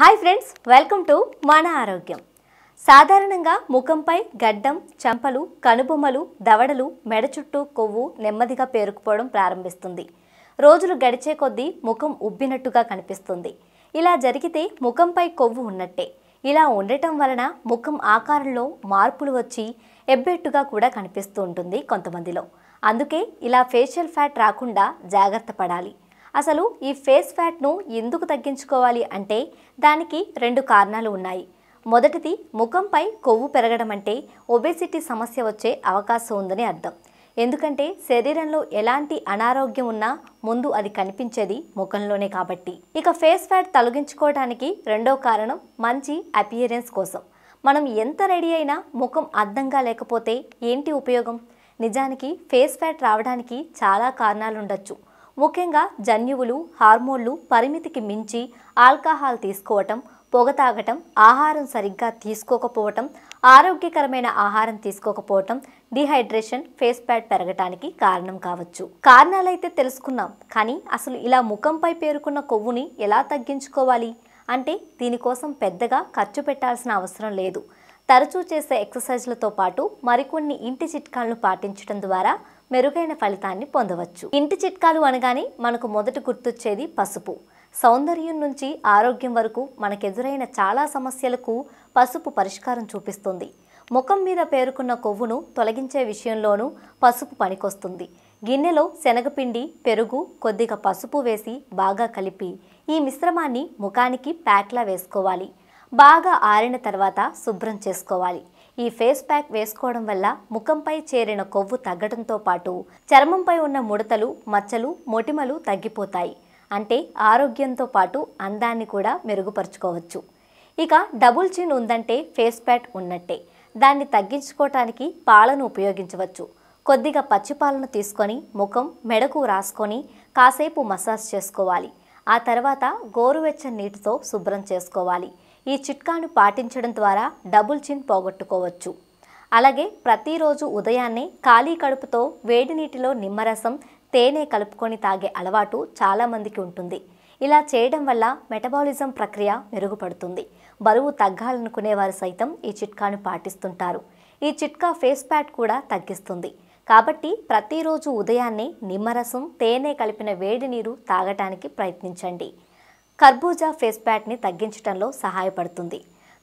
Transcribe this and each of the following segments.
hi friends welcome to మన ఆరోగ్యం సాధారణంగా ముఖంపై గడ్డం చెంపలు కనుబొమ్మలు దవడలు మెడ చుట్టూ కొవ్వు నెమ్మదిగా పేరుకుపోవడం ప్రారంభిస్తుంది రోజులు గడిచే కొద్దీ ముఖం ఉబ్బినట్టుగా కనిపిస్తుంది ఇలా జరిగితే ముఖంపై కొవ్వు ఉన్నట్టే ఇలా ఉండటం వలన ముఖం ఆకారంలో మార్పులు వచ్చి ఎబ్బెట్టుగా కూడా కనిపిస్తూ ఉంటుంది కొంతమందిలో అందుకే ఇలా ఫేషియల్ ఫ్యాట్ రాకుండా జాగ్రత్త పడాలి అసలు ఈ ఫేస్ ఫ్యాట్ను ఎందుకు తగ్గించుకోవాలి అంటే దానికి రెండు కారణాలు ఉన్నాయి మొదటిది ముఖంపై కొవ్వు పెరగడం అంటే ఒబేసిటీ సమస్య వచ్చే అవకాశం ఉందని అర్థం ఎందుకంటే శరీరంలో ఎలాంటి అనారోగ్యం ఉన్నా ముందు అది కనిపించేది ముఖంలోనే కాబట్టి ఇక ఫేస్ ఫ్యాట్ తొలగించుకోవడానికి రెండో కారణం మంచి అపియరెన్స్ కోసం మనం ఎంత రెడీ అయినా ముఖం అద్దంగా లేకపోతే ఏంటి ఉపయోగం నిజానికి ఫేస్ ఫ్యాట్ రావడానికి చాలా కారణాలు ఉండొచ్చు ముఖ్యంగా జన్యువులు హార్మోన్లు పరిమితికి మించి ఆల్కహాల్ తీసుకోవటం పొగ తాగటం ఆహారం సరిగ్గా తీసుకోకపోవటం ఆరోగ్యకరమైన ఆహారం తీసుకోకపోవటం డిహైడ్రేషన్ ఫేస్ ప్యాడ్ పెరగటానికి కారణం కావచ్చు కారణాలైతే తెలుసుకున్నాం కానీ అసలు ఇలా ముఖంపై పేరుకున్న కొవ్వుని ఎలా తగ్గించుకోవాలి అంటే దీనికోసం పెద్దగా ఖర్చు పెట్టాల్సిన అవసరం లేదు తరచూ చేసే ఎక్సర్సైజ్లతో పాటు మరికొన్ని ఇంటి చిట్కాలను పాటించడం ద్వారా మెరుగైన ఫలితాన్ని పొందవచ్చు ఇంటి చిట్కాలు అనగానే మనకు మొదట గుర్తొచ్చేది పసుపు సౌందర్యం నుంచి ఆరోగ్యం వరకు మనకెదురైన చాలా సమస్యలకు పసుపు పరిష్కారం చూపిస్తుంది ముఖం మీద పేరుకున్న కొవ్వును తొలగించే విషయంలోనూ పసుపు పనికొస్తుంది గిన్నెలో శనగపిండి పెరుగు కొద్దిగా పసుపు వేసి బాగా కలిపి ఈ మిశ్రమాన్ని ముఖానికి ప్యాక్లా వేసుకోవాలి బాగా ఆరిన తర్వాత శుభ్రం చేసుకోవాలి ఈ ఫేస్ ప్యాక్ వేసుకోవడం వల్ల ముఖంపై చేరిన కొవ్వు తగ్గడంతో పాటు చర్మంపై ఉన్న ముడతలు మచ్చలు మొటిమలు తగ్గిపోతాయి అంటే ఆరోగ్యంతో పాటు అందాన్ని కూడా మెరుగుపరుచుకోవచ్చు ఇక డబుల్ చిన్ ఉందంటే ఫేస్ ప్యాక్ ఉన్నట్టే దాన్ని తగ్గించుకోవటానికి పాలను ఉపయోగించవచ్చు కొద్దిగా పచ్చిపాలను తీసుకొని ముఖం మెడకు రాసుకొని కాసేపు మసాజ్ చేసుకోవాలి ఆ తర్వాత గోరువెచ్చని నీటితో శుభ్రం చేసుకోవాలి ఈ చిట్కాను పాటించడం ద్వారా డబుల్ చిన్ పోగొట్టుకోవచ్చు అలాగే ప్రతిరోజు ఉదయాన్నే ఖాళీ కడుపుతో వేడి నీటిలో నిమ్మరసం తేనె కలుపుకొని తాగే అలవాటు చాలామందికి ఉంటుంది ఇలా చేయడం వల్ల మెటబాలిజం ప్రక్రియ మెరుగుపడుతుంది బరువు తగ్గాలనుకునేవారు సైతం ఈ చిట్కాను పాటిస్తుంటారు ఈ చిట్కా ఫేస్ ప్యాట్ కూడా తగ్గిస్తుంది కాబట్టి ప్రతిరోజు ఉదయాన్నే నిమ్మరసం తేనె కలిపిన వేడి నీరు తాగటానికి ప్రయత్నించండి కర్బూజా ఫేస్ ప్యాట్ని తగ్గించడంలో సహాయపడుతుంది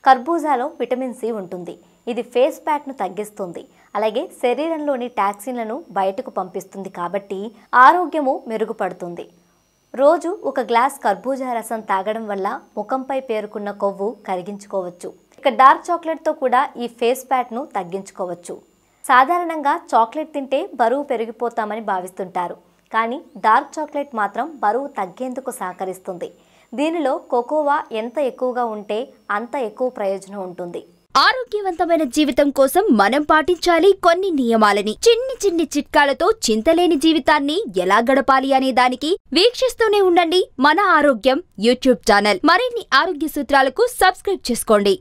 కర్బూజాలో విటమిన్ సి ఉంటుంది ఇది ఫేస్ ప్యాట్ను తగ్గిస్తుంది అలాగే శరీరంలోని టాక్సిన్లను బయటకు పంపిస్తుంది కాబట్టి ఆరోగ్యము మెరుగుపడుతుంది రోజు ఒక గ్లాస్ కర్బూజా రసం తాగడం వల్ల ముఖంపై పేరుకున్న కొవ్వు కరిగించుకోవచ్చు ఇక డార్క్ చాక్లెట్తో కూడా ఈ ఫేస్ ప్యాట్ను తగ్గించుకోవచ్చు సాధారణంగా చాక్లెట్ తింటే బరువు పెరిగిపోతామని భావిస్తుంటారు కానీ డార్క్ చాక్లెట్ మాత్రం బరువు తగ్గేందుకు సహకరిస్తుంది దీనిలో కోకోవా ఎంత ఎక్కువగా ఉంటే అంత ఎక్కువ ప్రయోజనం ఉంటుంది ఆరోగ్యవంతమైన జీవితం కోసం మనం పాటించాలి కొన్ని నియమాలని చిన్ని చిన్ని చిట్కాలతో చింతలేని జీవితాన్ని ఎలా గడపాలి అనే దానికి వీక్షిస్తూనే ఉండండి మన ఆరోగ్యం యూట్యూబ్ ఛానల్ మరిన్ని ఆరోగ్య సూత్రాలకు సబ్స్క్రైబ్ చేసుకోండి